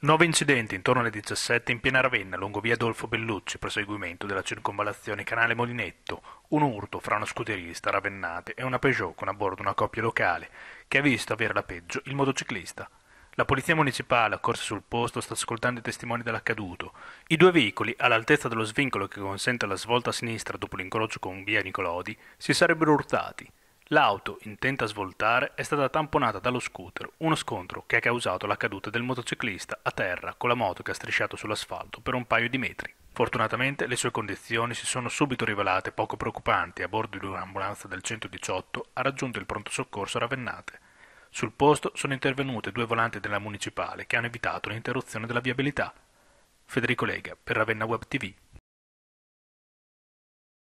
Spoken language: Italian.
Nove incidenti intorno alle 17 in piena Ravenna, lungo via Adolfo Bellucci, proseguimento della circonvallazione Canale Molinetto, un urto fra una scuderista ravennate e una Peugeot con a bordo una coppia locale, che ha visto avere la peggio il motociclista. La polizia municipale, accorsa sul posto, sta ascoltando i testimoni dell'accaduto. I due veicoli, all'altezza dello svincolo che consente la svolta a sinistra dopo l'incrocio con via Nicolodi, si sarebbero urtati. L'auto, intenta a svoltare, è stata tamponata dallo scooter, uno scontro che ha causato la caduta del motociclista a terra con la moto che ha strisciato sull'asfalto per un paio di metri. Fortunatamente le sue condizioni si sono subito rivelate poco preoccupanti a bordo di un'ambulanza del 118 ha raggiunto il pronto soccorso a Ravennate. Sul posto sono intervenute due volanti della municipale che hanno evitato l'interruzione della viabilità. Federico Lega per Ravenna Web TV.